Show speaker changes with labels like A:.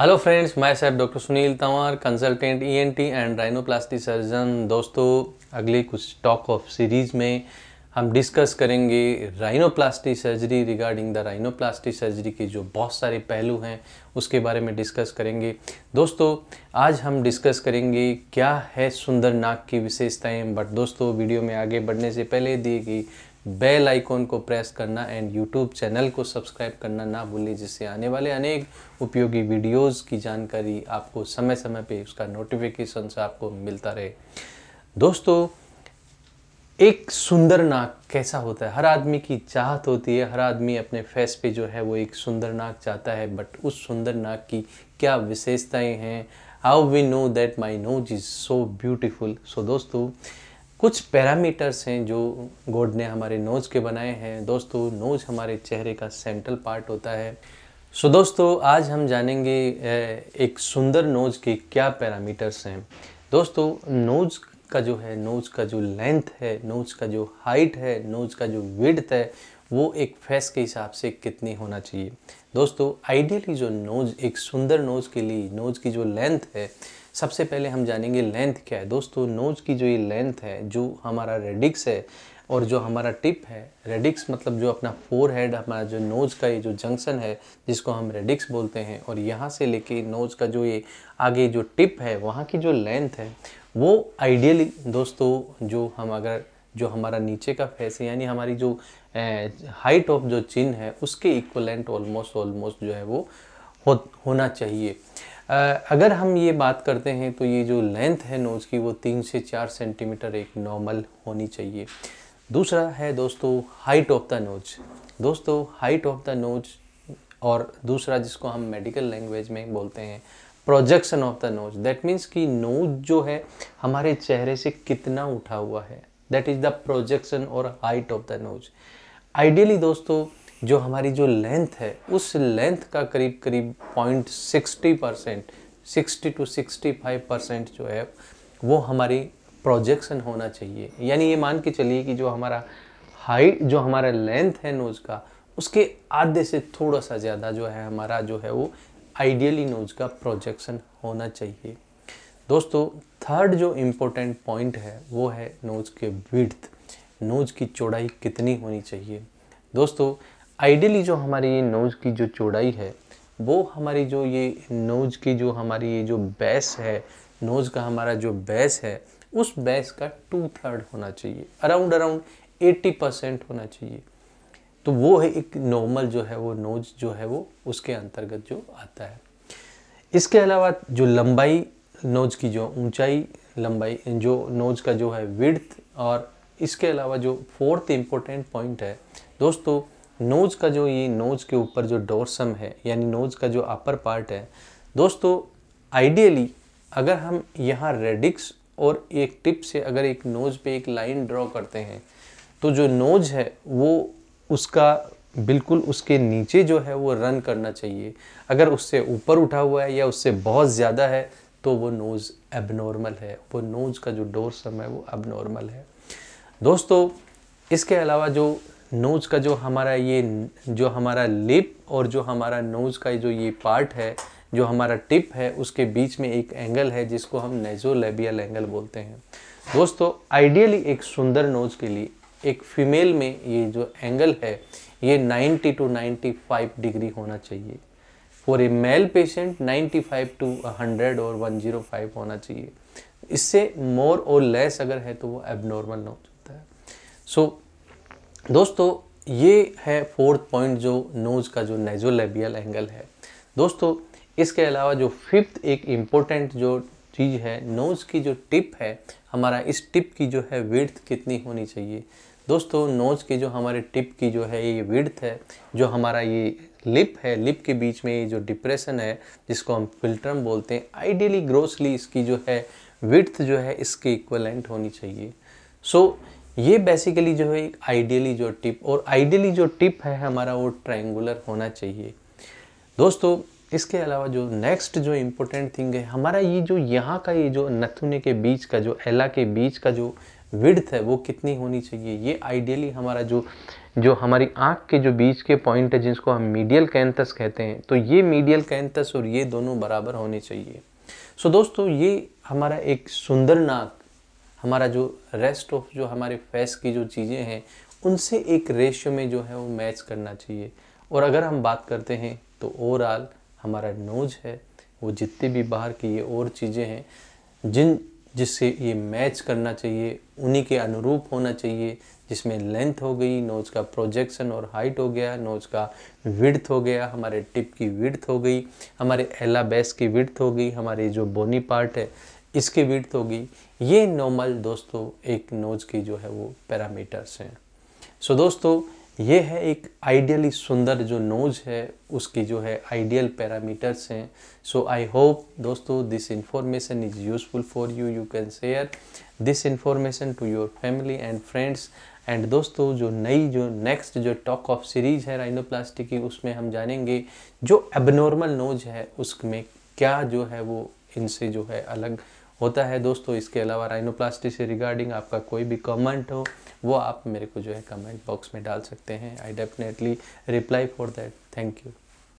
A: hello friends मैं साहब doctor Sunil Tanwar consultant ENT and rhinoplasty surgeon दोस्तों अगले कुछ टॉक ऑफ सीरीज़ में हम डिस्कस करेंगे rhinoplasty surgery regarding the rhinoplasty surgery के जो बहुत सारे पहलू हैं उसके बारे में डिस्कस करेंगे दोस्तों आज हम डिस्कस करेंगे क्या है सुंदर नाक की विशेषताएं बट दोस्तों वीडियो में आगे बढ़ने से पहले दिए गई बेल आइकॉन को प्रेस करना एंड यूट्यूब चैनल को सब्सक्राइब करना ना भूलें जिससे आने वाले अनेक उपयोगी वीडियोस की जानकारी आपको समय समय पे उसका नोटिफिकेशन आपको मिलता रहे दोस्तों एक सुंदर नाक कैसा होता है हर आदमी की चाहत होती है हर आदमी अपने फेस पे जो है वो एक सुंदर नाक चाहता है बट उस सुंदर नाक की क्या विशेषताएं हैं how we know that my nose is so beautiful so दोस्तों कुछ पैरामीटर्स हैं जो गॉड ने हमारे नोज के बनाए हैं दोस्तों नोज हमारे चेहरे का सेंट्रल पार्ट होता है सो so, दोस्तों आज हम जानेंगे एक सुंदर नोज के क्या पैरामीटर्स हैं दोस्तों नोज का जो है नोज का जो लेंथ है नोज का जो हाइट है नोज का जो विड्थ है वो एक फेस के हिसाब से कितनी होना चाहिए दोस्तों आइडियली जो नोज एक सुंदर नोज के लिए नोज की जो लेंथ है सबसे पहले हम जानेंगे लेंथ क्या है दोस्तों नोज की जो ये लेंथ है जो हमारा रेडिक्स है और जो हमारा टिप है रेडिक्स मतलब जो अपना फोर हेड हमारा जो नोज़ का ये जो जंक्शन है जिसको हम रेडिक्स बोलते हैं और यहाँ से लेके नोज़ का जो ये आगे जो टिप है वहाँ की जो लेंथ है वो आइडियली दोस्तों जो हम अगर जो हमारा नीचे का फेस है यानी हमारी जो हाइट ऑफ जो चिन है उसके इक्वलेंट ऑलमोस्ट ऑलमोस्ट जो है वो हो होना चाहिए आ, अगर हम ये बात करते हैं तो ये जो लेंथ है नोज़ की वो तीन से चार सेंटीमीटर एक नॉर्मल होनी चाहिए दूसरा है दोस्तों हाइट ऑफ द नोज दोस्तों हाइट ऑफ द नोज और दूसरा जिसको हम मेडिकल लैंग्वेज में बोलते हैं projection of the nose that means कि नोज जो है हमारे चेहरे से कितना उठा हुआ है दैट इज़ द प्रोजेक्शन और height of the nose ideally दोस्तों जो हमारी जो लेंथ है उस लेंथ का करीब करीब point sixty percent sixty to sixty five percent जो है वो हमारी प्रोजेक्शन होना चाहिए यानी ये मान के चलिए कि जो हमारा हाइट जो हमारा लेंथ है नोज़ का उसके आधे से थोड़ा सा ज़्यादा जो है हमारा जो है वो आइडियली नोज का प्रोजेक्शन होना चाहिए दोस्तों थर्ड जो इम्पोर्टेंट पॉइंट है वो है नोज के विड्थ नोज की चौड़ाई कितनी होनी चाहिए दोस्तों आइडियली जो हमारी ये नोज की जो चौड़ाई है वो हमारी जो ये नोज की जो हमारी ये जो बेस है नोज का हमारा जो बेस है उस बेस का टू थर्ड होना चाहिए अराउंड अराउंड एट्टी परसेंट होना चाहिए तो वो है एक नॉर्मल जो है वो नोज जो है वो उसके अंतर्गत जो आता है इसके अलावा जो लंबाई नोज की जो ऊंचाई लंबाई जो नोज का जो है विड्थ और इसके अलावा जो फोर्थ इम्पोर्टेंट पॉइंट है दोस्तों नोज का जो ये नोज के ऊपर जो डोरसम है यानी नोज का जो अपर पार्ट है दोस्तों आइडियली अगर हम यहाँ रेडिक्स और एक टिप से अगर एक नोज पे एक लाइन ड्रॉ करते हैं तो जो नोज है वो उसका बिल्कुल उसके नीचे जो है वो रन करना चाहिए अगर उससे ऊपर उठा हुआ है या उससे बहुत ज़्यादा है तो वो नोज़ एबनॉर्मल है वो नोज़ का जो डोरसम है वो एबनॉर्मल है दोस्तों इसके अलावा जो नोज़ का जो हमारा ये जो हमारा लिप और जो हमारा नोज़ का जो ये पार्ट है जो हमारा टिप है उसके बीच में एक एंगल है जिसको हम नेजोलेबियल एंगल बोलते हैं दोस्तों आइडियली एक सुंदर नोज़ के लिए एक फीमेल में ये जो एंगल है ये 90 टू 95 डिग्री होना चाहिए for a male patient 95 to 100 और 105 होना चाहिए इससे मोर और लेस अगर है तो वो एबनॉर्मल ना हो जाता है सो so, दोस्तों ये है फोर्थ पॉइंट जो नोज का जो नेजोलेबियल एंगल है दोस्तों इसके अलावा जो फिफ्थ एक इम्पोर्टेंट जो चीज़ है नोज़ की जो टिप है हमारा इस टिप की जो है वेथ कितनी होनी चाहिए दोस्तों नोज़ की जो हमारे टिप की जो है ये विड्थ है जो हमारा ये लिप है लिप के बीच में ये जो डिप्रेशन है जिसको हम फिल्टरम बोलते हैं आइडियली ग्रोसली इसकी जो है विड्थ जो है इसके इक्वलेंट होनी चाहिए सो so, ये बेसिकली जो है आइडियली जो टिप और आइडियली जो टिप है हमारा वो ट्राइंगर होना चाहिए दोस्तों इसके अलावा जो नेक्स्ट जो इम्पोर्टेंट थिंग है हमारा ये जो यहाँ का ये जो नथुने के बीच का जो एला के बीच का जो विड्थ है वो कितनी होनी चाहिए ये आइडियली हमारा जो जो हमारी आँख के जो बीच के पॉइंट है जिसको हम मीडियल कैंथस कहते हैं तो ये मीडियल कैंथस और ये दोनों बराबर होने चाहिए सो so, दोस्तों ये हमारा एक सुंदर नाक हमारा जो रेस्ट ऑफ जो हमारे फेस की जो चीज़ें हैं उनसे एक रेशियो में जो है वो मैच करना चाहिए और अगर हम बात करते हैं तो ओवरऑल हमारा नोज है वो जितने भी बाहर की ये और चीज़ें हैं जिन जिससे ये मैच करना चाहिए उन्हीं के अनुरूप होना चाहिए जिसमें लेंथ हो गई नोज का प्रोजेक्शन और हाइट हो गया नोज का विड्थ हो गया हमारे टिप की विड्थ हो गई हमारे एला बेस की विड्थ हो गई हमारे जो बोनी पार्ट है इसकी विड्थ हो गई ये नॉर्मल दोस्तों एक नोज की जो है वो पैरामीटर्स हैं सो दोस्तों ये है एक आइडियली सुंदर जो नोज है उसकी जो है आइडियल पैरामीटर्स हैं सो आई होप दोस्तों this information is useful for you you can share this information to your family and friends and दोस्तों जो नई जो नेक्स्ट जो टॉक ऑफ सीरीज है राइनोप्लास्टी की उसमें हम जानेंगे जो एबनॉर्मल नोज है उसमें क्या जो है वो इनसे जो है अलग होता है दोस्तों इसके अलावा राइनोप्लास्टी से रिगार्डिंग आपका कोई भी कमेंट हो वो आप मेरे को जो है कमेंट बॉक्स में डाल सकते हैं I definitely reply for that thank you